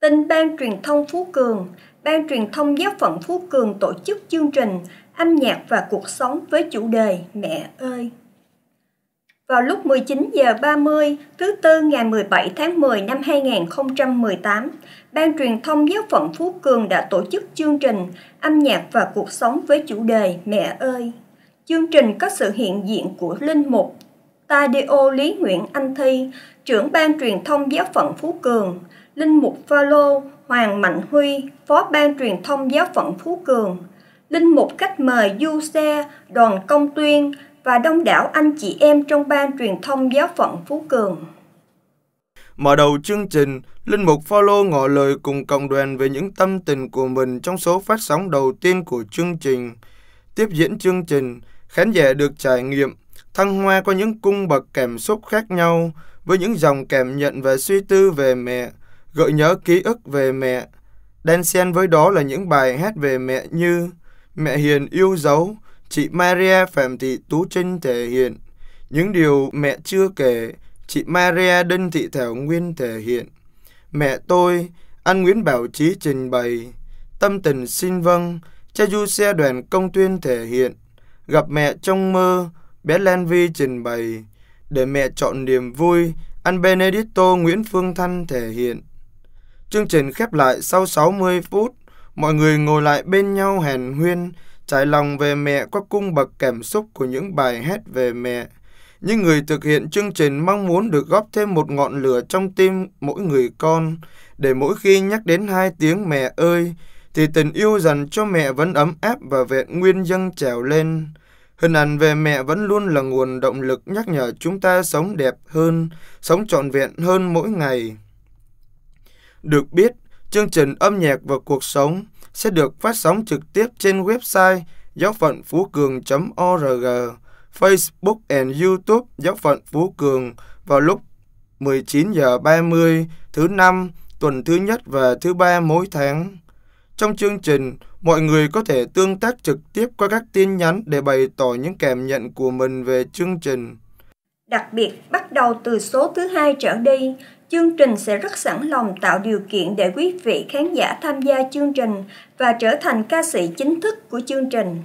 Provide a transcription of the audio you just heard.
Tin Ban Truyền thông Phú Cường, Ban Truyền thông Giáo phận Phú Cường tổ chức chương trình Âm nhạc và cuộc sống với chủ đề Mẹ ơi. Vào lúc 19 giờ 30 thứ tư ngày 17 tháng 10 năm 2018, Ban Truyền thông Giáo phận Phú Cường đã tổ chức chương trình Âm nhạc và cuộc sống với chủ đề Mẹ ơi. Chương trình có sự hiện diện của Linh Mục Tadeo Lý Nguyễn Anh Thi, trưởng ban truyền thông giáo phận Phú Cường, Linh Mục Pha Lô, Hoàng Mạnh Huy, Phó Ban Truyền thông Giáo phận Phú Cường. Linh Mục khách mời Du Xe, Đoàn Công Tuyên và đông đảo anh chị em trong Ban Truyền thông Giáo phận Phú Cường. Mở đầu chương trình, Linh Mục Pha Lô ngỏ lời cùng cộng đoàn về những tâm tình của mình trong số phát sóng đầu tiên của chương trình. Tiếp diễn chương trình, khán giả được trải nghiệm, thăng hoa qua những cung bậc cảm xúc khác nhau với những dòng cảm nhận và suy tư về mẹ, gợi nhớ ký ức về mẹ. Đan xen với đó là những bài hát về mẹ như Mẹ Hiền yêu dấu, chị Maria Phạm Thị Tú Trinh thể hiện, những điều mẹ chưa kể, chị Maria Đinh Thị Thảo Nguyên thể hiện, mẹ tôi, anh Nguyễn Bảo Trí trình bày, tâm tình xin vâng, cha du xe đoàn công tuyên thể hiện, gặp mẹ trong mơ, bé Lan Vi trình bày, để mẹ chọn niềm vui, anh Benedicto Nguyễn Phương Thanh thể hiện. Chương trình khép lại sau 60 phút, mọi người ngồi lại bên nhau hèn huyên, trải lòng về mẹ qua cung bậc cảm xúc của những bài hát về mẹ. Những người thực hiện chương trình mong muốn được góp thêm một ngọn lửa trong tim mỗi người con, để mỗi khi nhắc đến hai tiếng mẹ ơi, thì tình yêu dành cho mẹ vẫn ấm áp và vẹn nguyên dâng trào lên. Hình ảnh về mẹ vẫn luôn là nguồn động lực nhắc nhở chúng ta sống đẹp hơn, sống trọn vẹn hơn mỗi ngày. Được biết, chương trình âm nhạc và cuộc sống sẽ được phát sóng trực tiếp trên website giáo phận phú cường.org, Facebook and YouTube giáo phận phú cường vào lúc 19 giờ 30 thứ năm tuần thứ nhất và thứ ba mỗi tháng. Trong chương trình, mọi người có thể tương tác trực tiếp qua các tin nhắn để bày tỏ những cảm nhận của mình về chương trình. Đặc biệt, bắt đầu từ số thứ hai trở đi, chương trình sẽ rất sẵn lòng tạo điều kiện để quý vị khán giả tham gia chương trình và trở thành ca sĩ chính thức của chương trình.